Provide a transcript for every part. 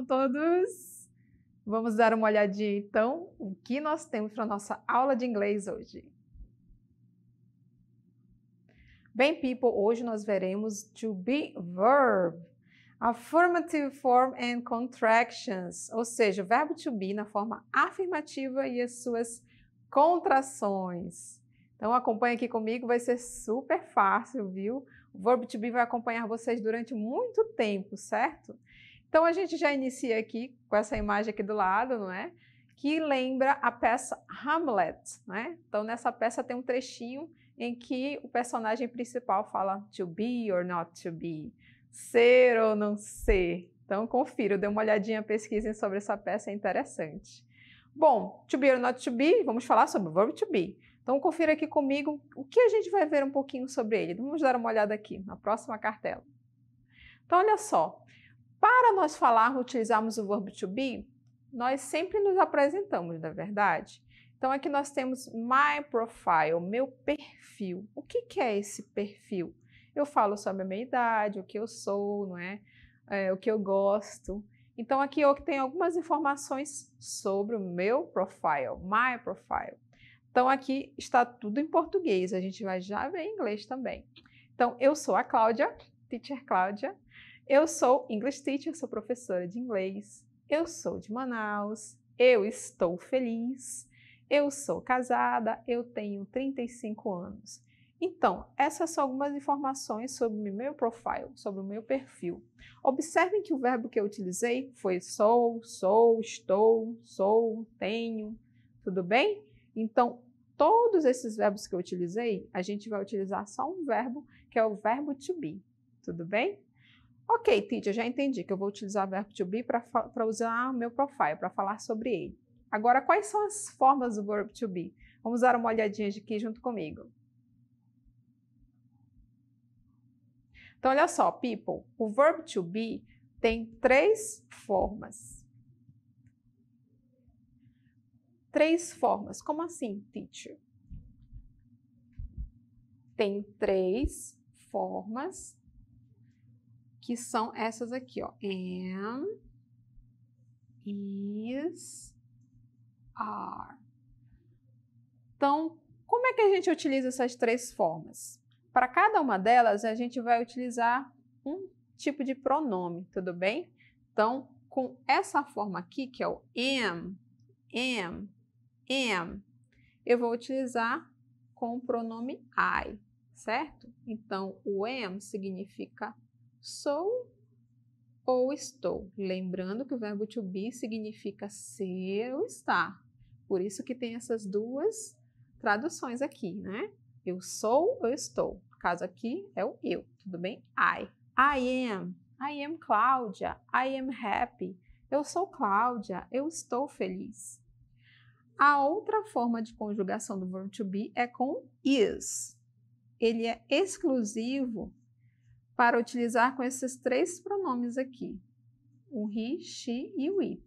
Estão todos? Vamos dar uma olhadinha então o que nós temos para nossa aula de inglês hoje. Bem, people, hoje nós veremos to be verb, affirmative form and contractions, ou seja, o verbo to be na forma afirmativa e as suas contrações. Então acompanha aqui comigo, vai ser super fácil, viu? O verbo to be vai acompanhar vocês durante muito tempo, certo? Então a gente já inicia aqui com essa imagem aqui do lado, não é? Que lembra a peça Hamlet, né? Então nessa peça tem um trechinho em que o personagem principal fala to be or not to be, ser ou não ser. Então confira, dê uma olhadinha, pesquisem sobre essa peça, é interessante. Bom, to be or not to be, vamos falar sobre o verbo to be. Então confira aqui comigo o que a gente vai ver um pouquinho sobre ele. Vamos dar uma olhada aqui na próxima cartela. Então olha só, para nós falarmos, utilizarmos o verbo to be, nós sempre nos apresentamos, na é verdade. Então aqui nós temos my profile, meu perfil. O que, que é esse perfil? Eu falo sobre a minha idade, o que eu sou, não é? é o que eu gosto. Então aqui eu tenho algumas informações sobre o meu profile, my profile. Então aqui está tudo em português, a gente vai já ver em inglês também. Então eu sou a Cláudia, teacher Cláudia. Eu sou English Teacher, sou professora de inglês. Eu sou de Manaus. Eu estou feliz. Eu sou casada. Eu tenho 35 anos. Então, essas são algumas informações sobre o meu profile, sobre o meu perfil. Observem que o verbo que eu utilizei foi sou, sou, estou, sou, tenho, tudo bem? Então, todos esses verbos que eu utilizei, a gente vai utilizar só um verbo, que é o verbo to be, tudo bem? Ok, teacher, já entendi que eu vou utilizar o verbo to be para usar o meu profile, para falar sobre ele. Agora, quais são as formas do verbo to be? Vamos dar uma olhadinha aqui junto comigo. Então, olha só, people, o verbo to be tem três formas. Três formas. Como assim, teacher? Tem três formas que são essas aqui, ó. Am, is, are. Então, como é que a gente utiliza essas três formas? Para cada uma delas, a gente vai utilizar um tipo de pronome, tudo bem? Então, com essa forma aqui, que é o am, am, am, eu vou utilizar com o pronome I, certo? Então, o am significa Sou ou estou. Lembrando que o verbo to be significa ser ou estar. Por isso que tem essas duas traduções aqui, né? Eu sou, eu estou. No caso aqui é o eu, tudo bem? I. I am. I am Cláudia. I am happy. Eu sou Cláudia. Eu estou feliz. A outra forma de conjugação do verbo to be é com is. Ele é exclusivo para utilizar com esses três pronomes aqui: o he, she e o it.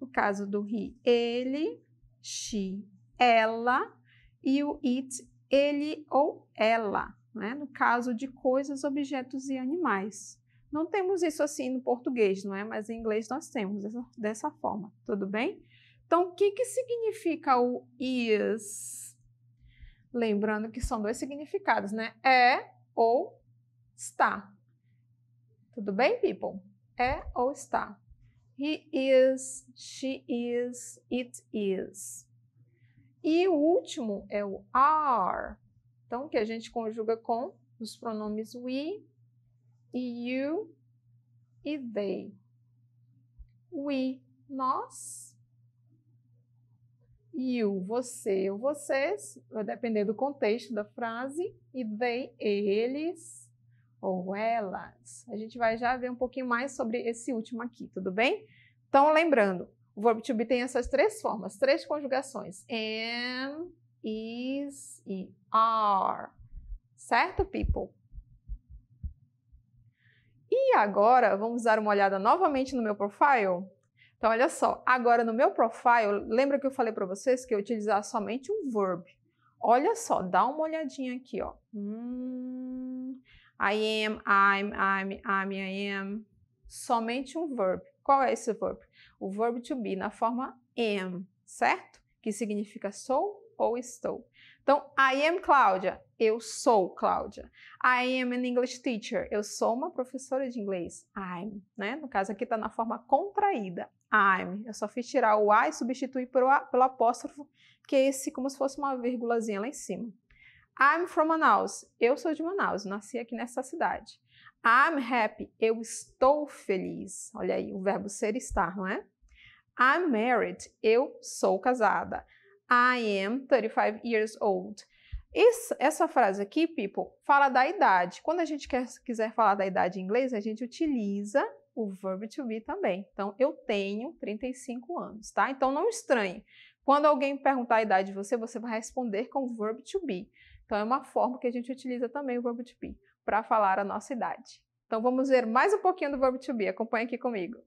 No caso do he, ele, she, ela e o it, ele ou ela, né? no caso de coisas, objetos e animais. Não temos isso assim no português, não é? Mas em inglês nós temos dessa, dessa forma, tudo bem? Então, o que, que significa o is? Lembrando que são dois significados, né? É ou está. Tudo bem, people? É ou está? He is, she is, it is. E o último é o are, então que a gente conjuga com os pronomes we, e you e they. We, nós. You, você ou vocês, vai depender do contexto da frase. E they, eles ou elas. A gente vai já ver um pouquinho mais sobre esse último aqui, tudo bem? Então, lembrando, o verb to be tem essas três formas, três conjugações: am, is e are. Certo, people? E agora, vamos dar uma olhada novamente no meu profile? Então, olha só, agora no meu profile, lembra que eu falei para vocês que eu utilizar somente um verbo? Olha só, dá uma olhadinha aqui, ó. Hum... I am, I'm, I'm, I'm, I am. Somente um verbo. Qual é esse verbo? O verbo to be na forma am, certo? Que significa sou ou estou. Então, I am Cláudia, eu sou Cláudia. I am an English teacher, eu sou uma professora de inglês. I'm, né? No caso aqui está na forma contraída. I'm. Eu só fiz tirar o A e substituir pelo, pelo apóstrofo, que é esse como se fosse uma vírgulazinha lá em cima. I'm from Manaus. Eu sou de Manaus, nasci aqui nessa cidade. I'm happy. Eu estou feliz. Olha aí o verbo ser estar, não é? I'm married. Eu sou casada. I am 35 years old. Isso, essa frase aqui, people, fala da idade. Quando a gente quer, quiser falar da idade em inglês, a gente utiliza o verbo to be também. Então, eu tenho 35 anos, tá? Então, não estranhe. Quando alguém perguntar a idade de você, você vai responder com o verbo to be. Então, é uma forma que a gente utiliza também o verbo to be para falar a nossa idade. Então, vamos ver mais um pouquinho do verbo to be. Acompanhe aqui comigo.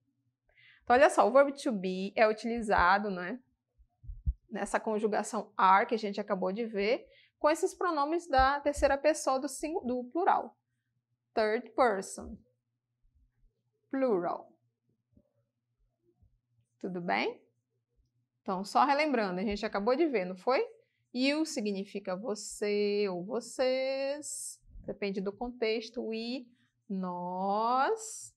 Então, olha só, o verbo to be é utilizado, né? Nessa conjugação are que a gente acabou de ver, com esses pronomes da terceira pessoa do, do plural. Third person. Plural. Tudo bem? Então, só relembrando, a gente acabou de ver, não foi? You significa você ou vocês, depende do contexto. We, nós.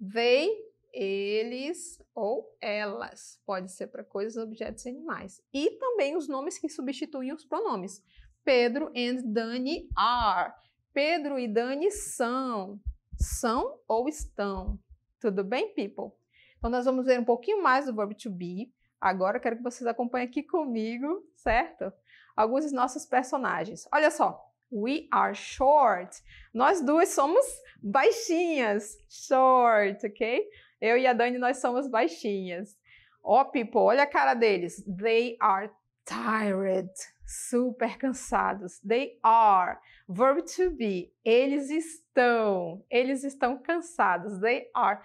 They, eles ou elas. Pode ser para coisas, objetos e animais. E também os nomes que substituem os pronomes. Pedro and Dani are. Pedro e Dani são. São ou estão. Tudo bem, people? Então, nós vamos ver um pouquinho mais do verbo to be. Agora quero que vocês acompanhem aqui comigo, certo? Alguns dos nossos personagens. Olha só. We are short. Nós duas somos baixinhas. Short, ok? Eu e a Dani, nós somos baixinhas. Ó, oh, people, olha a cara deles. They are tired. Super cansados. They are. Verb to be. Eles estão. Eles estão cansados. They are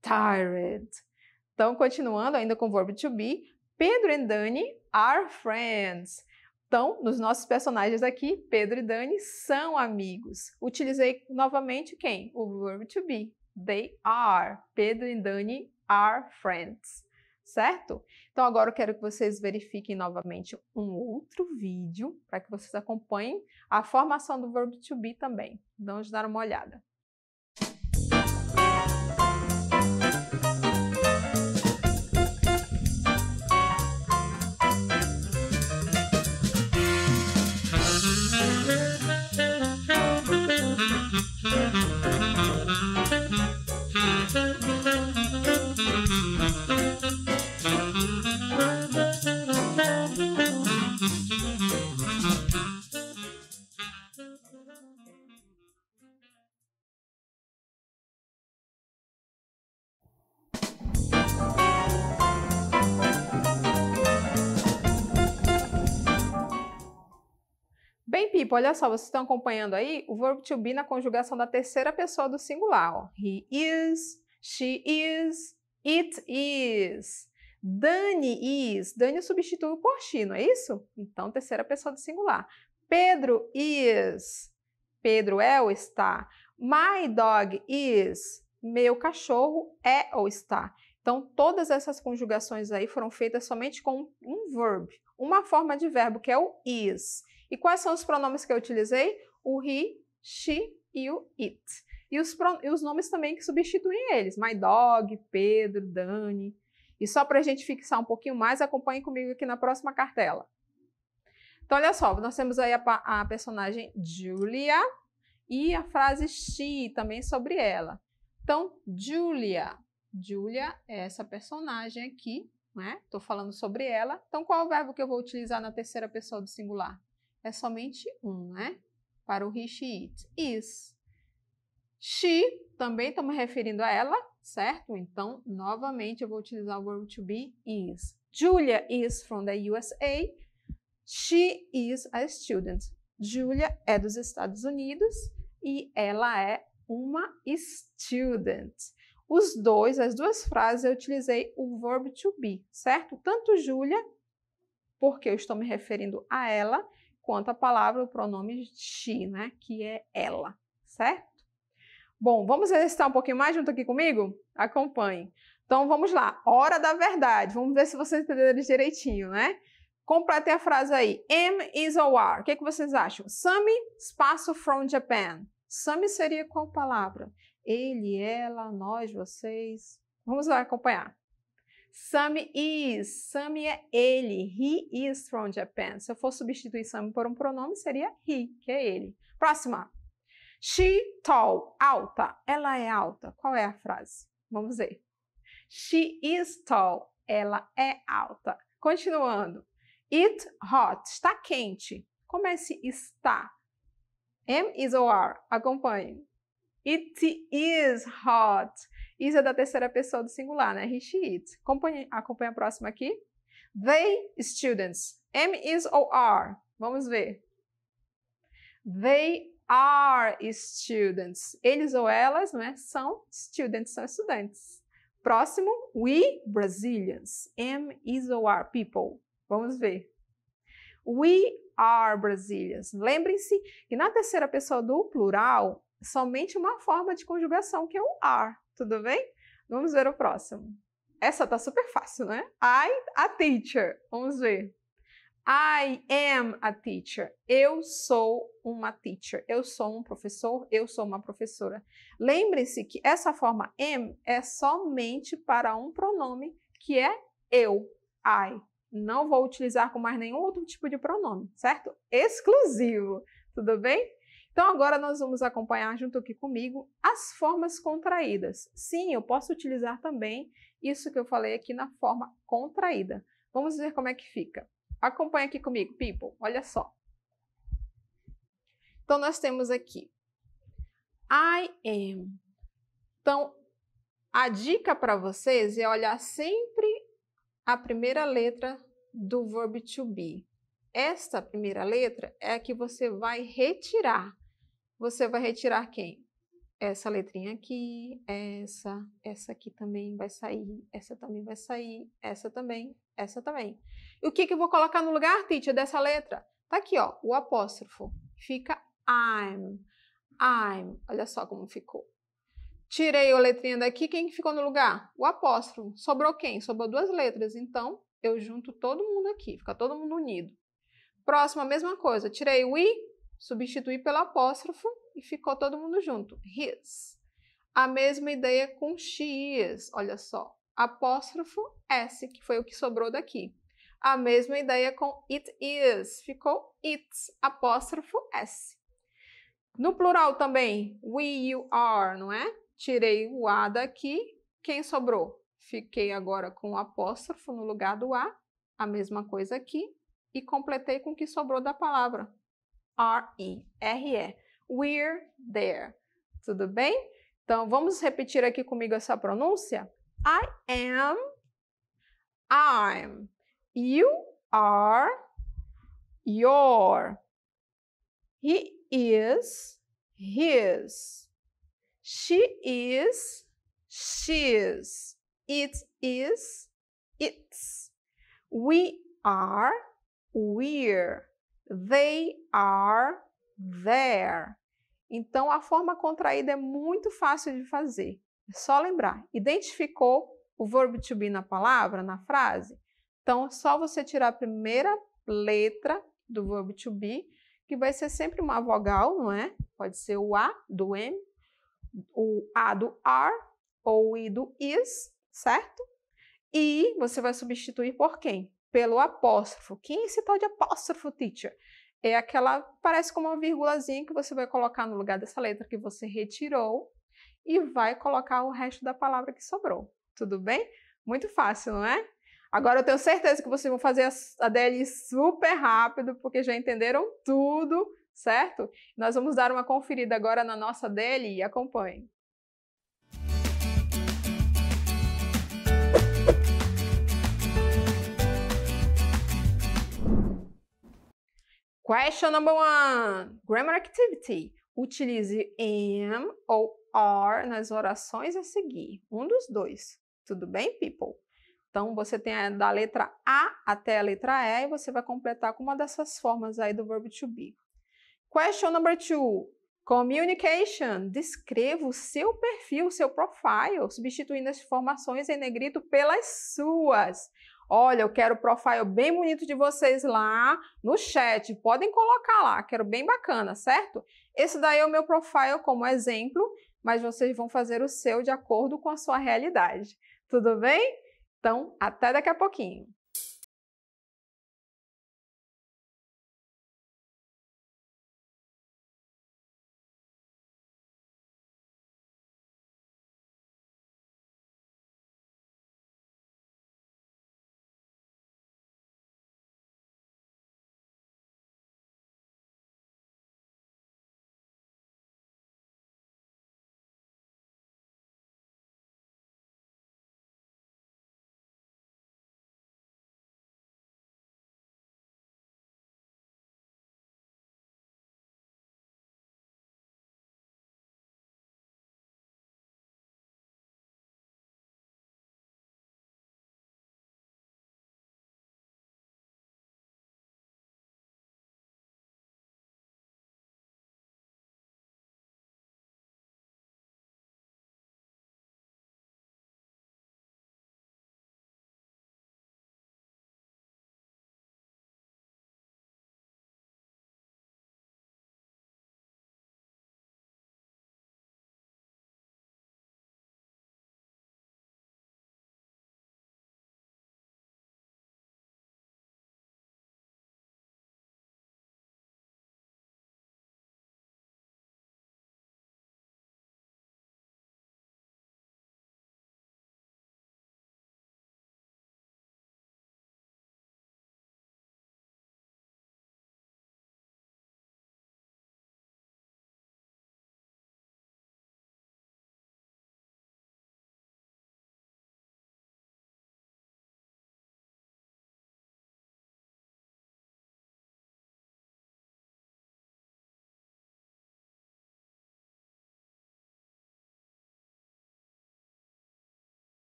tired. Então, continuando ainda com o verbo to be, Pedro e Dani are friends. Então, nos nossos personagens aqui, Pedro e Dani são amigos. Utilizei novamente quem? O verbo to be. They are. Pedro e Dani are friends. Certo? Então, agora eu quero que vocês verifiquem novamente um outro vídeo para que vocês acompanhem a formação do verbo to be também. Vamos dar uma olhada. Bem, Pipo, olha só, vocês estão acompanhando aí o verbo to be na conjugação da terceira pessoa do singular. Ó. He is, she is, it is. Dani is. Dani substitui o she, não é isso? Então, terceira pessoa do singular. Pedro is. Pedro é ou está. My dog is. Meu cachorro é ou está. Então, todas essas conjugações aí foram feitas somente com um verbo, uma forma de verbo, que é o is. E quais são os pronomes que eu utilizei? O he, she e o it. E os, e os nomes também que substituem eles: my dog, Pedro, Dani. E só para a gente fixar um pouquinho mais, acompanhe comigo aqui na próxima cartela. Então, olha só, nós temos aí a, a personagem Julia e a frase she também sobre ela. Então, Julia. Julia é essa personagem aqui, né? Estou falando sobre ela. Então, qual é o verbo que eu vou utilizar na terceira pessoa do singular? é somente um, né? Para o he, she, it, is. She também estou me referindo a ela, certo? Então, novamente, eu vou utilizar o verbo to be, is. Julia is from the USA. She is a student. Julia é dos Estados Unidos e ela é uma student. Os dois, as duas frases, eu utilizei o verbo to be, certo? Tanto Julia, porque eu estou me referindo a ela, quanto a palavra, o pronome she, né? Que é ela, certo? Bom, vamos exercitar um pouquinho mais junto aqui comigo? Acompanhe. Então vamos lá, hora da verdade. Vamos ver se vocês entenderam direitinho, né? Completei a frase aí. M is OR. O que, é que vocês acham? Sami, espaço from Japan. Sami seria qual palavra? Ele, ela, nós, vocês. Vamos lá acompanhar. Sammy is. Sammy é ele. He is from Japan. Se eu for substituir Sammy por um pronome, seria he, que é ele. Próxima. She tall, alta. Ela é alta. Qual é a frase? Vamos ver. She is tall. Ela é alta. Continuando. It hot. Está quente. Como é esse está? M is or. Acompanhe. It is hot. Is é da terceira pessoa do singular, né? He, she, it. Acompanhe, acompanha a próxima aqui. They students. M, is ou are? Vamos ver. They are students. Eles ou elas, não é? São students, são estudantes. Próximo, we Brazilians. M, is ou are people. Vamos ver. We are Brazilians. Lembrem-se que na terceira pessoa do plural, somente uma forma de conjugação, que é o are. Tudo bem? Vamos ver o próximo. Essa tá super fácil, né? I a teacher. Vamos ver. I am a teacher. Eu sou uma teacher. Eu sou um professor. Eu sou uma professora. Lembre-se que essa forma am é somente para um pronome que é eu. I. Não vou utilizar com mais nenhum outro tipo de pronome, certo? Exclusivo. Tudo bem? Então agora nós vamos acompanhar junto aqui comigo as formas contraídas. Sim, eu posso utilizar também isso que eu falei aqui na forma contraída. Vamos ver como é que fica. Acompanha aqui comigo, people. Olha só. Então nós temos aqui I am. Então a dica para vocês é olhar sempre a primeira letra do verbo to be. Esta primeira letra é a que você vai retirar você vai retirar quem? Essa letrinha aqui, essa, essa aqui também vai sair, essa também vai sair, essa também, essa também. E o que, que eu vou colocar no lugar, Titi, dessa letra? Tá aqui, ó, o apóstrofo. Fica I'm, I'm. Olha só como ficou. Tirei a letrinha daqui, quem ficou no lugar? O apóstrofo. Sobrou quem? Sobrou duas letras. Então, eu junto todo mundo aqui, fica todo mundo unido. Próxima, mesma coisa. Tirei o I, substituí pelo apóstrofo e ficou todo mundo junto. His. A mesma ideia com is, olha só. Apóstrofo S, que foi o que sobrou daqui. A mesma ideia com it is, ficou its, apóstrofo S. No plural também, we, you, are, não é? Tirei o A daqui, quem sobrou? Fiquei agora com o apóstrofo no lugar do A, a mesma coisa aqui, e completei com o que sobrou da palavra, R-E, R-E. We're there. Tudo bem? Então, vamos repetir aqui comigo essa pronúncia? I am, I'm. You are, your. He is, his. She is, she's. It is, its. We are, we're. They are there. Então a forma contraída é muito fácil de fazer. É só lembrar. Identificou o verbo to be na palavra, na frase? Então é só você tirar a primeira letra do verbo to be, que vai ser sempre uma vogal, não é? Pode ser o A do M, o A do are ou o I do is, certo? E você vai substituir por quem? pelo apóstrofo. Quem é esse tal de apóstrofo, teacher? É aquela, parece como uma virgulazinha que você vai colocar no lugar dessa letra que você retirou e vai colocar o resto da palavra que sobrou. Tudo bem? Muito fácil, não é? Agora eu tenho certeza que vocês vão fazer a DL super rápido, porque já entenderam tudo, certo? Nós vamos dar uma conferida agora na nossa DL e acompanhe. Question number one: Grammar activity. Utilize am ou are nas orações a seguir. Um dos dois. Tudo bem, people? Então, você tem a, da letra A até a letra E e você vai completar com uma dessas formas aí do verbo to be. Question number two. Communication. Descreva o seu perfil, o seu profile, substituindo as informações em negrito pelas suas. Olha, eu quero o profile bem bonito de vocês lá no chat. Podem colocar lá, quero bem bacana, certo? Esse daí é o meu profile como exemplo, mas vocês vão fazer o seu de acordo com a sua realidade. Tudo bem? Então, até daqui a pouquinho.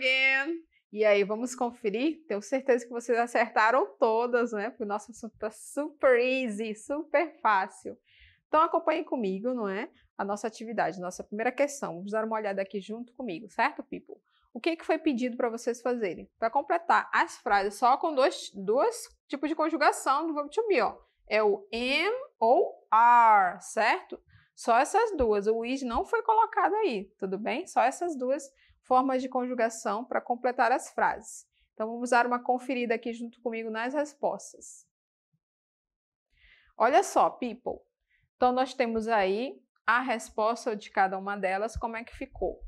again. E aí, vamos conferir? Tenho certeza que vocês acertaram todas, né? Porque o nosso assunto está super easy, super fácil. Então, acompanhem comigo, não é? A nossa atividade, nossa primeira questão. Vamos dar uma olhada aqui junto comigo, certo, people? O que, que foi pedido para vocês fazerem? Para completar as frases só com dois, dois tipos de conjugação do verbo to be, ó. É o am ou are, certo? Só essas duas. O is não foi colocado aí, tudo bem? Só essas duas formas de conjugação para completar as frases. Então vamos dar uma conferida aqui junto comigo nas respostas. Olha só, people. Então nós temos aí a resposta de cada uma delas, como é que ficou.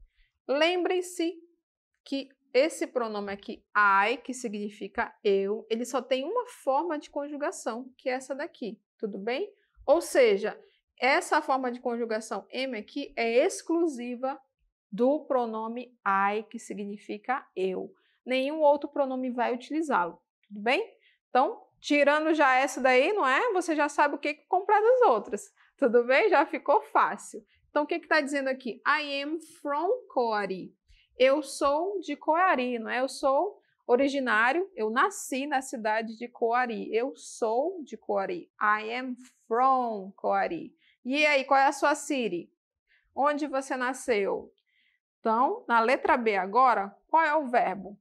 Lembrem-se que esse pronome aqui, I, que significa eu, ele só tem uma forma de conjugação, que é essa daqui, tudo bem? Ou seja, essa forma de conjugação M aqui é exclusiva do pronome I, que significa eu. Nenhum outro pronome vai utilizá-lo, tudo bem? Então, tirando já essa daí, não é? Você já sabe o que comprar das outras, tudo bem? Já ficou fácil. Então, o que está dizendo aqui? I am from Coari. Eu sou de Coari, não é? Eu sou originário, eu nasci na cidade de Coari. Eu sou de Coari. I am from Coari. E aí, qual é a sua city? Onde você nasceu? Então, na letra B agora, qual é o verbo?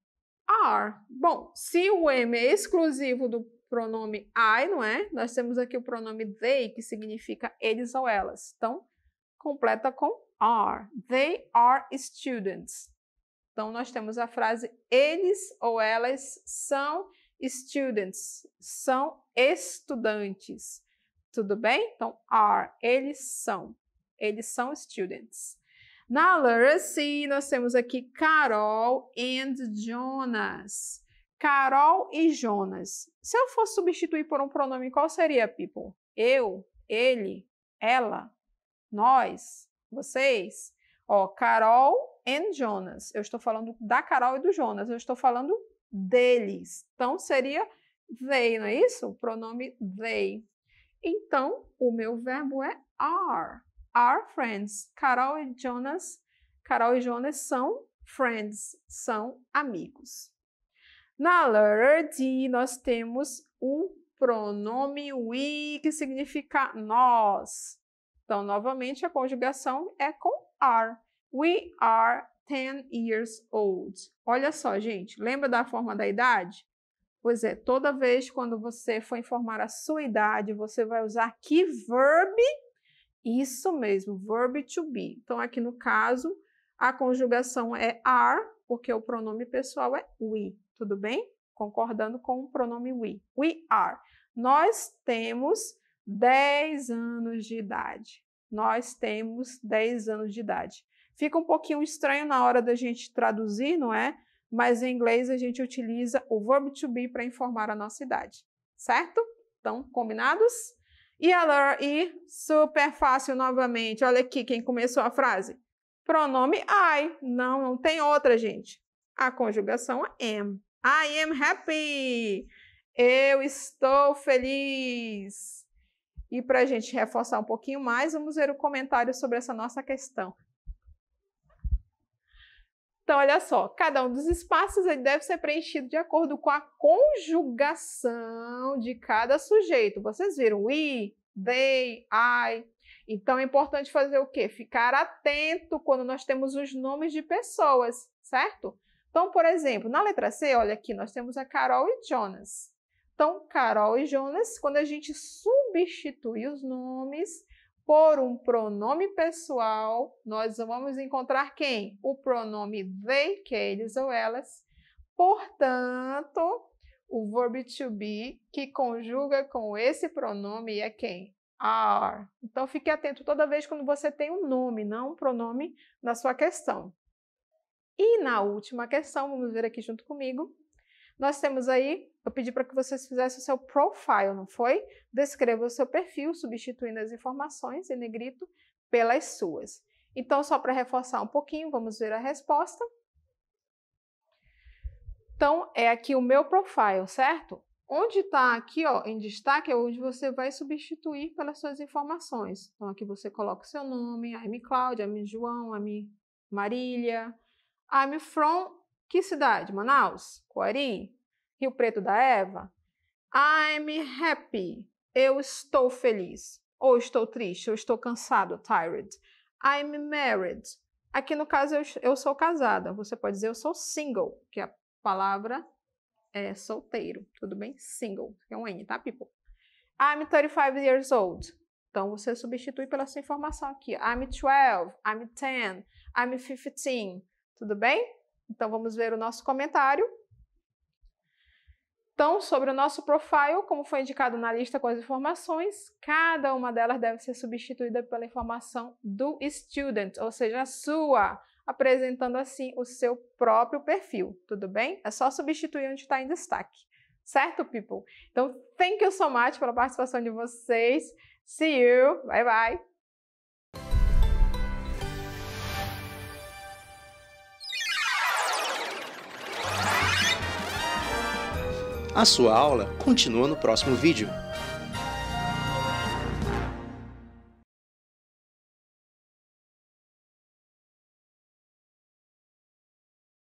Are. Bom, se o m é exclusivo do pronome I, não é? Nós temos aqui o pronome they, que significa eles ou elas. Então, completa com are. They are students. Então, nós temos a frase eles ou elas são students, são estudantes. Tudo bem? Então, are, eles são. Eles são students. Na sim. nós temos aqui Carol and Jonas. Carol e Jonas. Se eu fosse substituir por um pronome, qual seria, people? Eu, ele, ela, nós, vocês? Ó, Carol and Jonas. Eu estou falando da Carol e do Jonas. Eu estou falando deles. Então, seria they, não é isso? O pronome they. Então, o meu verbo é are are friends. Carol e Jonas, Carol e Jonas são friends, são amigos. Na letter D, nós temos o pronome we, que significa nós. Então, novamente, a conjugação é com are. We are 10 years old. Olha só, gente, lembra da forma da idade? Pois é, toda vez quando você for informar a sua idade, você vai usar que verb isso mesmo, verb to be. Então, aqui no caso, a conjugação é are, porque o pronome pessoal é we, tudo bem? Concordando com o pronome we. We are. Nós temos 10 anos de idade. Nós temos 10 anos de idade. Fica um pouquinho estranho na hora da gente traduzir, não é? Mas em inglês a gente utiliza o verb to be para informar a nossa idade, certo? Então, combinados? E a E, super fácil novamente. Olha aqui quem começou a frase. Pronome I. Não, não tem outra, gente. A conjugação é am. I am happy. Eu estou feliz. E para a gente reforçar um pouquinho mais, vamos ver o comentário sobre essa nossa questão. Então, olha só, cada um dos espaços ele deve ser preenchido de acordo com a conjugação de cada sujeito. Vocês viram we, they, I. Então, é importante fazer o quê? Ficar atento quando nós temos os nomes de pessoas, certo? Então, por exemplo, na letra C, olha aqui, nós temos a Carol e Jonas. Então, Carol e Jonas, quando a gente substitui os nomes, por um pronome pessoal, nós vamos encontrar quem? O pronome they, que é eles ou elas. Portanto, o verbo to be que conjuga com esse pronome é quem? Are. Então fique atento toda vez quando você tem um nome, não um pronome na sua questão. E na última questão, vamos ver aqui junto comigo. Nós temos aí, eu pedi para que vocês fizessem o seu profile, não foi? Descreva o seu perfil, substituindo as informações em negrito pelas suas. Então, só para reforçar um pouquinho, vamos ver a resposta. Então, é aqui o meu profile, certo? Onde está aqui ó, em destaque é onde você vai substituir pelas suas informações. Então, aqui você coloca o seu nome, I'm Cláudia, I'm João, I'm Marília, I'm from que cidade? Manaus? Coari? Rio Preto da Eva? I'm happy. Eu estou feliz. Ou estou triste, ou estou cansado, tired. I'm married. Aqui no caso eu, eu sou casada. Você pode dizer eu sou single, que a palavra é solteiro, tudo bem? Single, é um N, tá, people? I'm 35 years old. Então você substitui pela sua informação aqui. I'm 12, I'm 10, I'm 15, tudo bem? Então vamos ver o nosso comentário. Então, sobre o nosso profile, como foi indicado na lista com as informações, cada uma delas deve ser substituída pela informação do student, ou seja, a sua, apresentando assim o seu próprio perfil, tudo bem? É só substituir onde está em destaque, certo, people? Então, thank you so much pela participação de vocês. See you, bye bye! A sua aula continua no próximo vídeo.